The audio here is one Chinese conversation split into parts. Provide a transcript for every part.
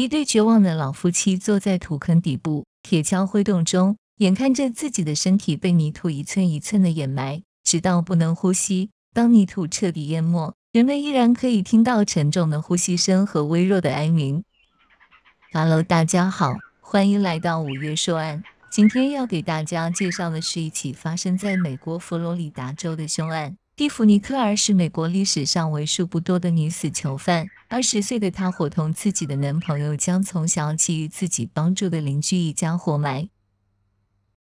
一对绝望的老夫妻坐在土坑底部，铁锹挥动中，眼看着自己的身体被泥土一寸一寸的掩埋，直到不能呼吸。当泥土彻底淹没，人们依然可以听到沉重的呼吸声和微弱的哀鸣。Hello，大家好，欢迎来到五月说案。今天要给大家介绍的是一起发生在美国佛罗里达州的凶案。蒂芙尼·科尔是美国历史上为数不多的女死囚犯。二十岁的她，伙同自己的男朋友，将从小给予自己帮助的邻居一家活埋。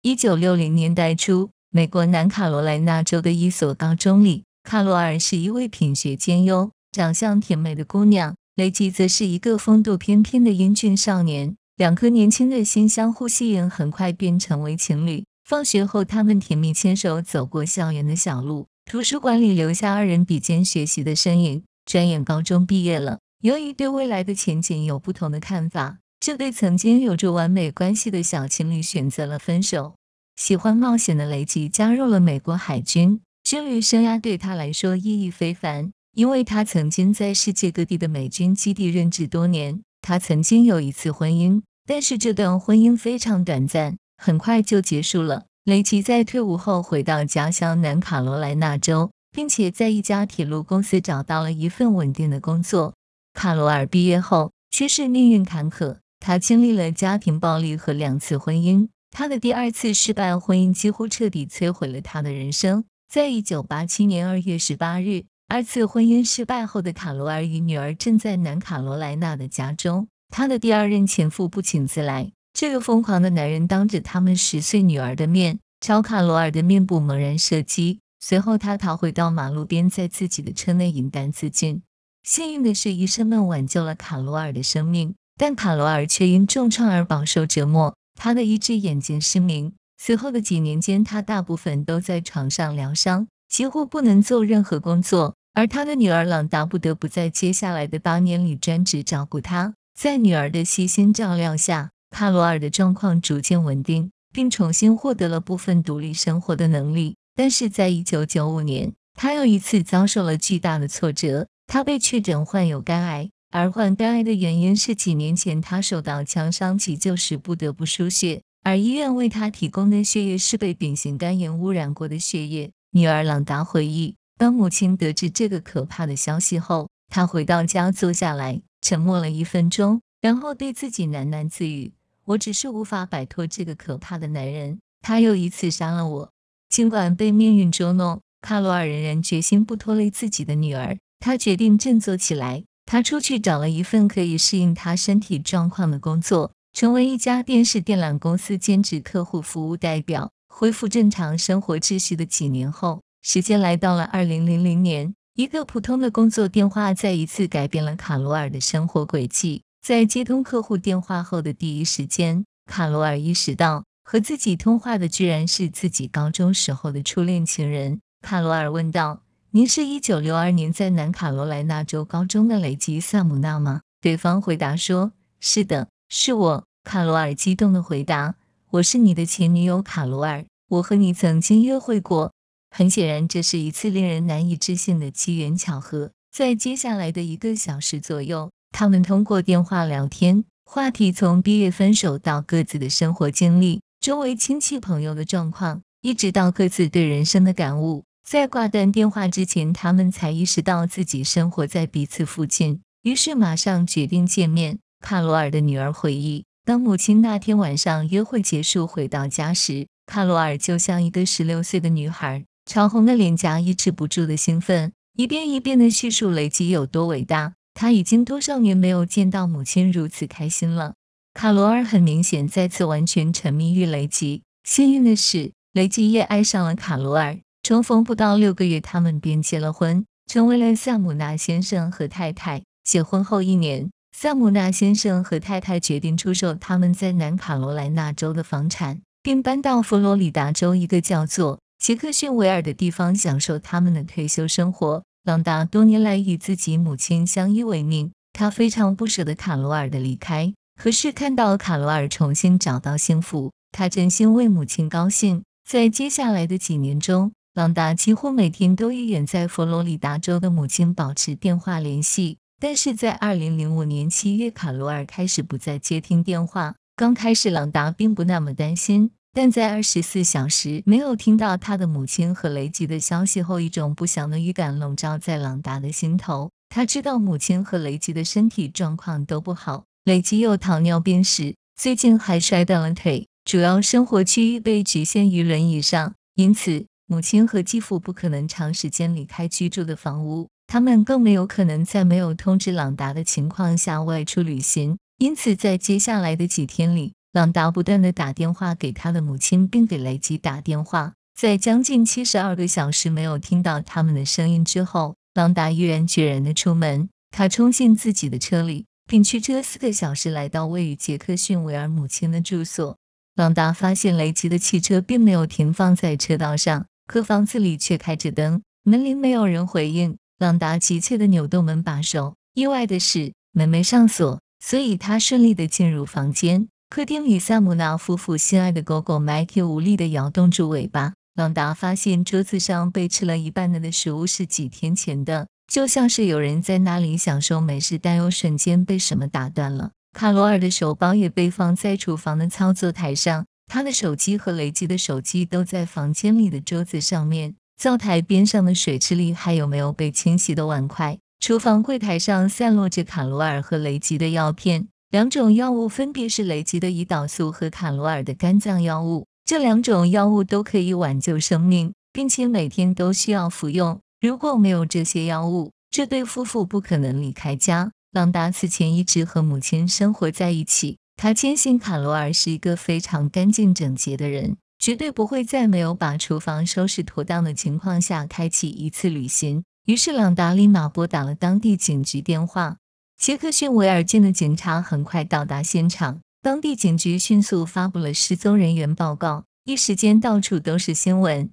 一九六零年代初，美国南卡罗来纳州的一所高中里，卡罗尔是一位品学兼优、长相甜美的姑娘；雷吉则是一个风度翩翩的英俊少年。两颗年轻的心相互吸引，很快便成为情侣。放学后，他们甜蜜牵手走过校园的小路。图书馆里留下二人比肩学习的身影。转眼高中毕业了，由于对未来的前景有不同的看法，这对曾经有着完美关系的小情侣选择了分手。喜欢冒险的雷吉加入了美国海军，军旅生涯对他来说意义非凡，因为他曾经在世界各地的美军基地任职多年。他曾经有一次婚姻，但是这段婚姻非常短暂，很快就结束了。雷奇在退伍后回到家乡南卡罗来纳州，并且在一家铁路公司找到了一份稳定的工作。卡罗尔毕业后，却是命运坎坷。他经历了家庭暴力和两次婚姻。他的第二次失败婚姻几乎彻底摧毁了他的人生。在一九八七年二月十八日，二次婚姻失败后的卡罗尔与女儿正在南卡罗来纳的家中，他的第二任前夫不请自来。这个疯狂的男人当着他们十岁女儿的面，朝卡罗尔的面部猛然射击。随后，他逃回到马路边，在自己的车内饮弹自尽。幸运的是，医生们挽救了卡罗尔的生命，但卡罗尔却因重创而饱受折磨。他的一只眼睛失明。此后的几年间，他大部分都在床上疗伤，几乎不能做任何工作。而他的女儿朗达不得不在接下来的八年里专职照顾他。在女儿的悉心照料下，卡罗尔的状况逐渐稳定，并重新获得了部分独立生活的能力。但是，在一九九五年，他又一次遭受了巨大的挫折。他被确诊患有肝癌，而患肝癌的原因是几年前他受到枪伤急救时不得不输血，而医院为他提供的血液是被丙型肝炎污染过的血液。女儿朗达回忆，当母亲得知这个可怕的消息后，她回到家坐下来，沉默了一分钟，然后对自己喃喃自语。我只是无法摆脱这个可怕的男人，他又一次杀了我。尽管被命运捉弄，卡罗尔仍然决心不拖累自己的女儿。他决定振作起来。他出去找了一份可以适应他身体状况的工作，成为一家电视电缆公司兼职客户服务代表。恢复正常生活秩序的几年后，时间来到了二零零零年，一个普通的工作电话再一次改变了卡罗尔的生活轨迹。在接通客户电话后的第一时间，卡罗尔意识到和自己通话的居然是自己高中时候的初恋情人。卡罗尔问道：“您是一九六二年在南卡罗来纳州高中的雷吉·萨姆纳吗？”对方回答说：“是的，是我。”卡罗尔激动地回答：“我是你的前女友卡罗尔，我和你曾经约会过。”很显然，这是一次令人难以置信的机缘巧合。在接下来的一个小时左右。他们通过电话聊天，话题从毕业分手到各自的生活经历、周围亲戚朋友的状况，一直到各自对人生的感悟。在挂断电话之前，他们才意识到自己生活在彼此附近，于是马上决定见面。卡罗尔的女儿回忆，当母亲那天晚上约会结束回到家时，卡罗尔就像一个十六岁的女孩，潮红的脸颊，抑制不住的兴奋，一遍一遍的叙述雷吉有多伟大。他已经多少年没有见到母亲如此开心了。卡罗尔很明显再次完全沉迷于雷吉。幸运的是，雷吉也爱上了卡罗尔。重逢不到六个月，他们便结了婚，成为了萨姆纳先生和太太。结婚后一年，萨姆纳先生和太太决定出售他们在南卡罗来纳州的房产，并搬到佛罗里达州一个叫做杰克逊维尔的地方，享受他们的退休生活。朗达多年来与自己母亲相依为命，他非常不舍得卡罗尔的离开。可是看到卡罗尔重新找到幸福，他真心为母亲高兴。在接下来的几年中，朗达几乎每天都与远在佛罗里达州的母亲保持电话联系。但是在2005年7月，卡罗尔开始不再接听电话。刚开始，朗达并不那么担心。但在二十四小时没有听到他的母亲和雷吉的消息后，一种不祥的预感笼罩在朗达的心头。他知道母亲和雷吉的身体状况都不好，雷吉有糖尿病史，最近还摔断了腿，主要生活区域被局限于轮椅上，因此母亲和继父不可能长时间离开居住的房屋，他们更没有可能在没有通知朗达的情况下外出旅行。因此，在接下来的几天里。朗达不断的打电话给他的母亲，并给雷吉打电话。在将近七十二个小时没有听到他们的声音之后，朗达毅然决然的出门。他冲进自己的车里，并驱车四个小时来到位于杰克逊维尔母亲的住所。朗达发现雷吉的汽车并没有停放在车道上，可房子里却开着灯，门铃没有人回应。朗达急切的扭动门把手，意外的是门没上锁，所以他顺利的进入房间。客厅里，萨姆纳夫妇心爱的狗狗 m i k e y 无力的摇动着尾巴。朗达发现桌子上被吃了一半的食物是几天前的，就像是有人在那里享受美食，但又瞬间被什么打断了。卡罗尔的手包也被放在厨房的操作台上，他的手机和雷吉的手机都在房间里的桌子上面。灶台边上的水池里还有没有被清洗的碗筷。厨房柜台上散落着卡罗尔和雷吉的药片。两种药物分别是雷吉的胰岛素和卡罗尔的肝脏药物。这两种药物都可以挽救生命，并且每天都需要服用。如果没有这些药物，这对夫妇不可能离开家。朗达此前一直和母亲生活在一起，他坚信卡罗尔是一个非常干净整洁的人，绝对不会再没有把厨房收拾妥当的情况下开启一次旅行。于是，朗达立马拨打了当地警局电话。杰克逊维尔郡的警察很快到达现场，当地警局迅速发布了失踪人员报告。一时间，到处都是新闻。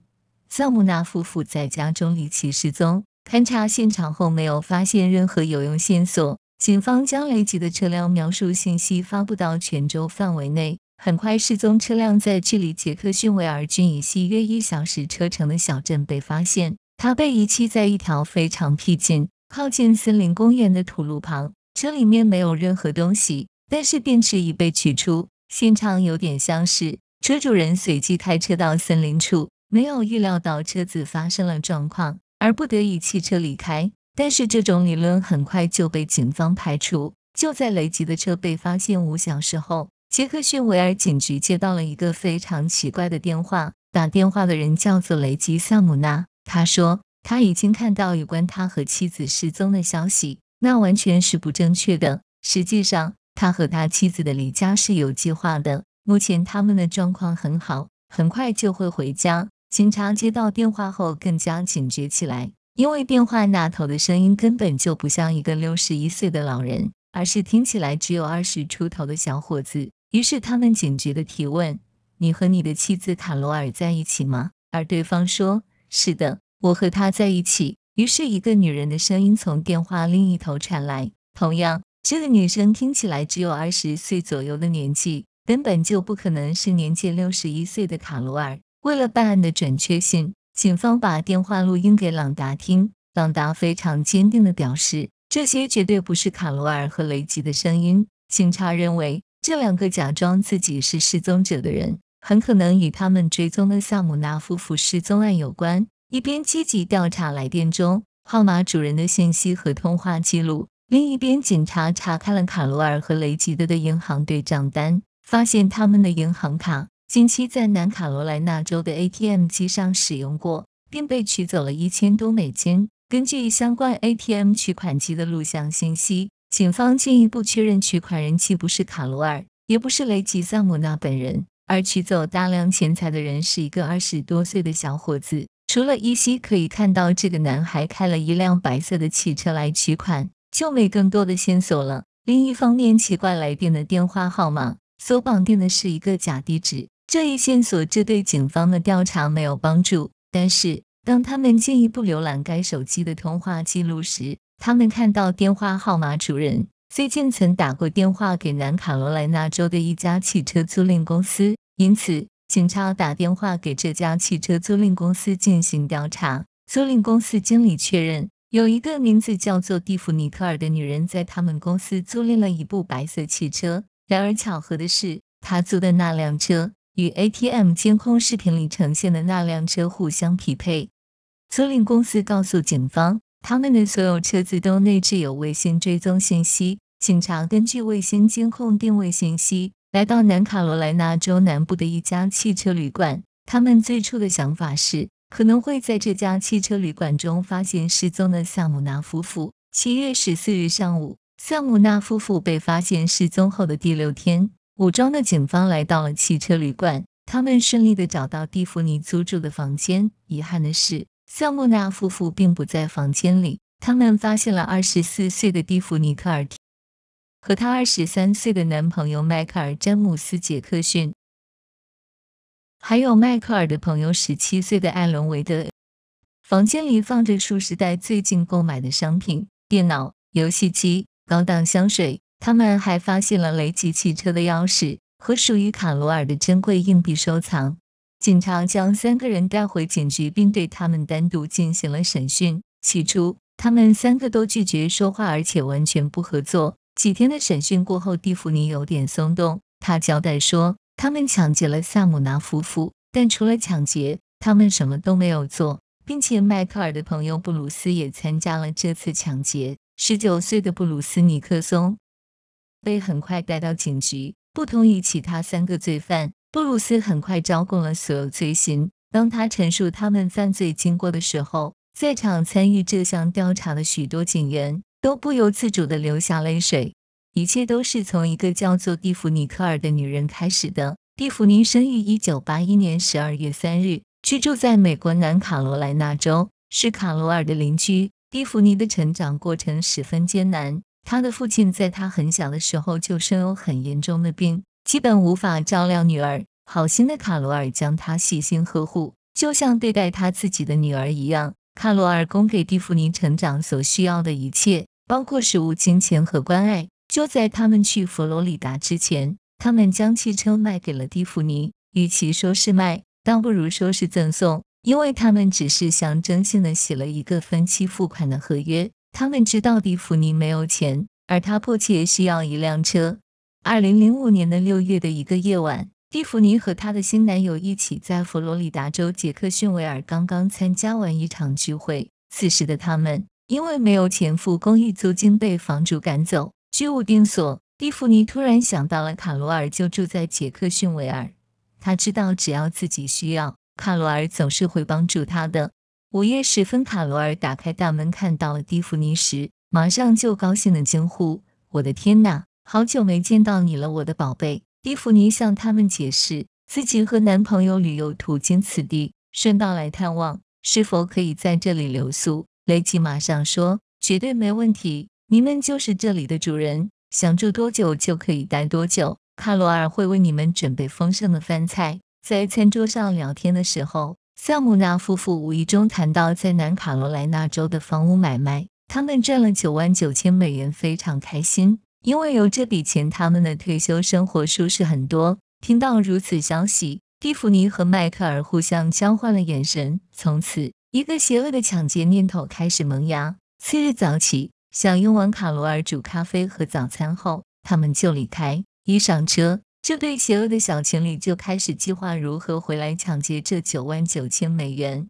萨姆纳夫妇在家中离奇失踪，勘察现场后没有发现任何有用线索。警方将雷吉的车辆描述信息发布到全州范围内，很快，失踪车辆在距离杰克逊维尔郡以西约一小时车程的小镇被发现，他被遗弃在一条非常僻静。靠近森林公园的土路旁，车里面没有任何东西，但是电池已被取出，现场有点相似。车主人随即开车到森林处，没有预料到车子发生了状况，而不得已弃车离开。但是这种理论很快就被警方排除。就在雷吉的车被发现五小时后，杰克逊维尔警局接到了一个非常奇怪的电话，打电话的人叫做雷吉·萨姆纳，他说。他已经看到有关他和妻子失踪的消息，那完全是不正确的。实际上，他和他妻子的离家是有计划的。目前他们的状况很好，很快就会回家。警察接到电话后更加警觉起来，因为电话那头的声音根本就不像一个六十一岁的老人，而是听起来只有二十出头的小伙子。于是他们警觉的提问：“你和你的妻子卡罗尔在一起吗？”而对方说：“是的。”我和他在一起。于是，一个女人的声音从电话另一头传来。同样，这个女生听起来只有二十岁左右的年纪，根本就不可能是年届六十一岁的卡罗尔。为了办案的准确性，警方把电话录音给朗达听。朗达非常坚定地表示，这些绝对不是卡罗尔和雷吉的声音。警察认为，这两个假装自己是失踪者的人，很可能与他们追踪的萨姆纳夫妇失踪案有关。一边积极调查来电中号码主人的信息和通话记录，另一边警察查看了卡罗尔和雷吉德的银行对账单，发现他们的银行卡近期在南卡罗来纳州的 ATM 机上使用过，并被取走了一千多美金。根据相关 ATM 取款机的录像信息，警方进一步确认取款人既不是卡罗尔，也不是雷吉萨姆纳本人，而取走大量钱财的人是一个二十多岁的小伙子。除了依稀可以看到这个男孩开了一辆白色的汽车来取款，就没更多的线索了。另一方面，奇怪来电的电话号码所绑定的是一个假地址，这一线索这对警方的调查没有帮助。但是，当他们进一步浏览该手机的通话记录时，他们看到电话号码主人最近曾打过电话给南卡罗来纳州的一家汽车租赁公司，因此。警察打电话给这家汽车租赁公司进行调查。租赁公司经理确认，有一个名字叫做蒂芙尼·特尔的女人在他们公司租赁了一部白色汽车。然而，巧合的是，她租的那辆车与 ATM 监控视频里呈现的那辆车互相匹配。租赁公司告诉警方，他们的所有车子都内置有卫星追踪信息。警察根据卫星监控定位信息。来到南卡罗来纳州南部的一家汽车旅馆，他们最初的想法是可能会在这家汽车旅馆中发现失踪的萨姆纳夫妇。七月十四日上午，萨姆纳夫妇被发现失踪后的第六天，武装的警方来到了汽车旅馆，他们顺利的找到蒂芙尼租住的房间。遗憾的是，萨姆纳夫妇并不在房间里，他们发现了二十四岁的蒂芙尼·科尔提。和她二十三岁的男朋友迈克尔·詹姆斯·杰克逊，还有迈克尔的朋友十七岁的艾伦·维德，房间里放着数十袋最近购买的商品、电脑、游戏机、高档香水。他们还发现了雷吉汽车的钥匙和属于卡罗尔的珍贵硬币收藏。警察将三个人带回警局，并对他们单独进行了审讯。起初，他们三个都拒绝说话，而且完全不合作。几天的审讯过后，蒂芙尼有点松动。他交代说，他们抢劫了萨姆纳夫妇，但除了抢劫，他们什么都没有做。并且，迈克尔的朋友布鲁斯也参加了这次抢劫。十九岁的布鲁斯尼克松被很快带到警局，不同于其他三个罪犯，布鲁斯很快招供了所有罪行。当他陈述他们犯罪经过的时候，在场参与这项调查的许多警员。都不由自主地流下泪水。一切都是从一个叫做蒂芙尼·科尔的女人开始的。蒂芙尼生于一九八一年十二月三日，居住在美国南卡罗来纳州，是卡罗尔的邻居。蒂芙尼的成长过程十分艰难，她的父亲在她很小的时候就生有很严重的病，基本无法照料女儿。好心的卡罗尔将她细心呵护，就像对待他自己的女儿一样。卡罗尔供给蒂芙尼成长所需要的一切。包括食物、金钱和关爱。就在他们去佛罗里达之前，他们将汽车卖给了蒂芙尼。与其说是卖，倒不如说是赠送，因为他们只是象征性的写了一个分期付款的合约。他们知道蒂芙尼没有钱，而他迫切需要一辆车。二零零五年的六月的一个夜晚，蒂芙尼和她的新男友一起在佛罗里达州杰克逊维尔刚刚参加完一场聚会。此时的他们。因为没有钱付公寓租金，被房主赶走，居无定所。蒂芙尼突然想到了卡罗尔，就住在杰克逊维尔。他知道，只要自己需要，卡罗尔总是会帮助他的。午夜时分，卡罗尔打开大门，看到蒂芙尼时，马上就高兴地惊呼：“我的天哪，好久没见到你了，我的宝贝！”蒂芙尼向他们解释，自己和男朋友旅游途经此地，顺道来探望，是否可以在这里留宿？雷奇马上说：“绝对没问题，你们就是这里的主人，想住多久就可以待多久。卡罗尔会为你们准备丰盛的饭菜。”在餐桌上聊天的时候，萨姆纳夫妇无意中谈到在南卡罗来纳州的房屋买卖，他们赚了九万九千美元，非常开心，因为有这笔钱，他们的退休生活舒适很多。听到如此消息，蒂芙尼和迈克尔互相交换了眼神，从此。一个邪恶的抢劫念头开始萌芽。次日早起，享用完卡罗尔煮咖啡和早餐后，他们就离开。一上车，这对邪恶的小情侣就开始计划如何回来抢劫这九万九千美元。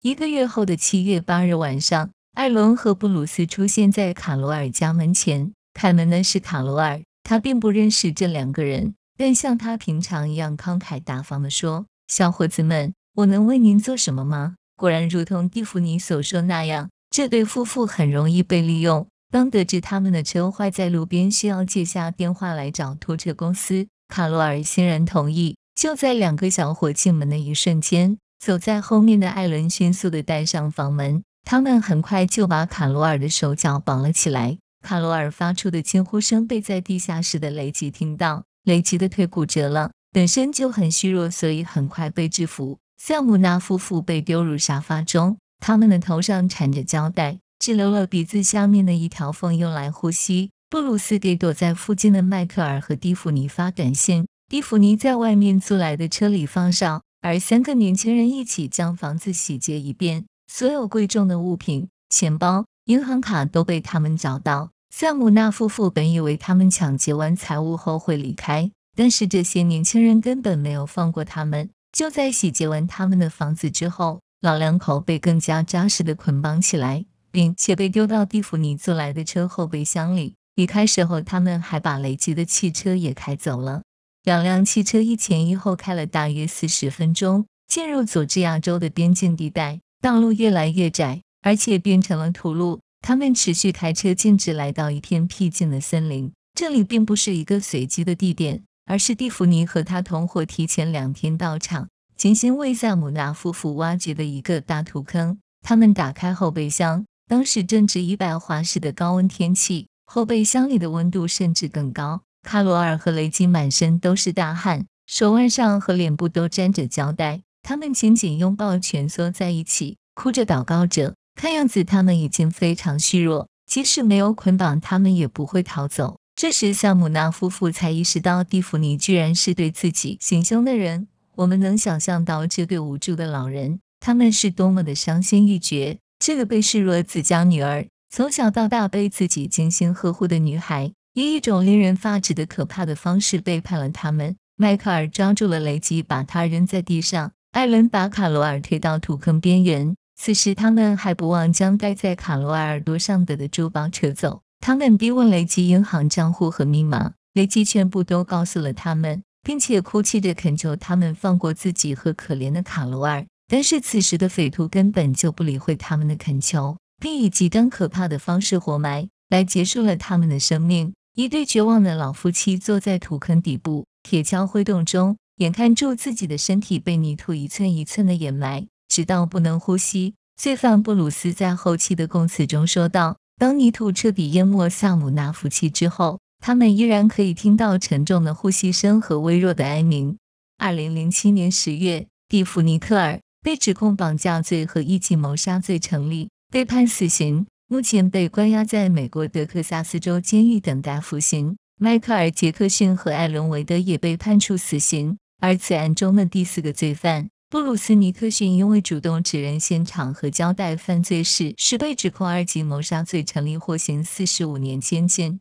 一个月后的七月八日晚上，艾伦和布鲁斯出现在卡罗尔家门前。开门的是卡罗尔，他并不认识这两个人，但像他平常一样慷慨大方地说：“小伙子们，我能为您做什么吗？”果然如同蒂芙尼所说那样，这对夫妇很容易被利用。当得知他们的车坏在路边，需要借下电话来找拖车公司，卡罗尔欣然同意。就在两个小伙进门的一瞬间，走在后面的艾伦迅速的带上房门。他们很快就把卡罗尔的手脚绑了起来。卡罗尔发出的惊呼声被在地下室的雷吉听到。雷吉的腿骨折了，本身就很虚弱，所以很快被制服。萨姆纳夫妇被丢入沙发中，他们的头上缠着胶带，只留了鼻子下面的一条缝用来呼吸。布鲁斯给躲在附近的迈克尔和蒂芙尼发短信，蒂芙尼在外面租来的车里放哨，而三个年轻人一起将房子洗劫一遍，所有贵重的物品、钱包、银行卡都被他们找到。萨姆纳夫妇本以为他们抢劫完财物后会离开，但是这些年轻人根本没有放过他们。就在洗劫完他们的房子之后，老两口被更加扎实的捆绑起来，并且被丢到地府尼租来的车后备箱里。离开时候，他们还把雷吉的汽车也开走了。两辆汽车一前一后开了大约四十分钟，进入佐治亚州的边境地带。道路越来越窄，而且变成了土路。他们持续开车，径直来到一片僻静的森林。这里并不是一个随机的地点。而是蒂芙尼和他同伙提前两天到场，精心为塞姆纳夫妇挖掘的一个大土坑。他们打开后备箱，当时正值一百华氏的高温天气，后备箱里的温度甚至更高。卡罗尔和雷金满身都是大汗，手腕上和脸部都粘着胶带，他们紧紧拥抱，蜷缩在一起，哭着祷告着。看样子他们已经非常虚弱，即使没有捆绑，他们也不会逃走。这时，夏姆纳夫妇才意识到，蒂芙尼居然是对自己行凶的人。我们能想象到这对无助的老人，他们是多么的伤心欲绝。这个被视若自家女儿、从小到大被自己精心呵护的女孩，以一种令人发指的可怕的方式背叛了他们。迈克尔抓住了雷吉，把他扔在地上；艾伦把卡罗尔推到土坑边缘。此时，他们还不忘将戴在卡罗尔耳朵上的的珠宝扯走。他们逼问雷吉银行账户和密码，雷吉全部都告诉了他们，并且哭泣着恳求他们放过自己和可怜的卡罗尔。但是此时的匪徒根本就不理会他们的恳求，并以极端可怕的方式活埋，来结束了他们的生命。一对绝望的老夫妻坐在土坑底部，铁锹挥动中，眼看住自己的身体被泥土一寸一寸的掩埋，直到不能呼吸。罪犯布鲁斯在后期的供词中说道。当泥土彻底淹没萨姆纳夫妻之后，他们依然可以听到沉重的呼吸声和微弱的哀鸣。二零零七年十月，蒂芙尼克尔被指控绑架罪和一起谋杀罪成立，被判死刑，目前被关押在美国德克萨斯州监狱等待服刑。迈克尔·杰克逊和艾伦·韦德也被判处死刑，而此案中的第四个罪犯。布鲁斯·尼克逊因为主动指认现场和交代犯罪事实，被指控二级谋杀罪成立，获刑四十五年监禁。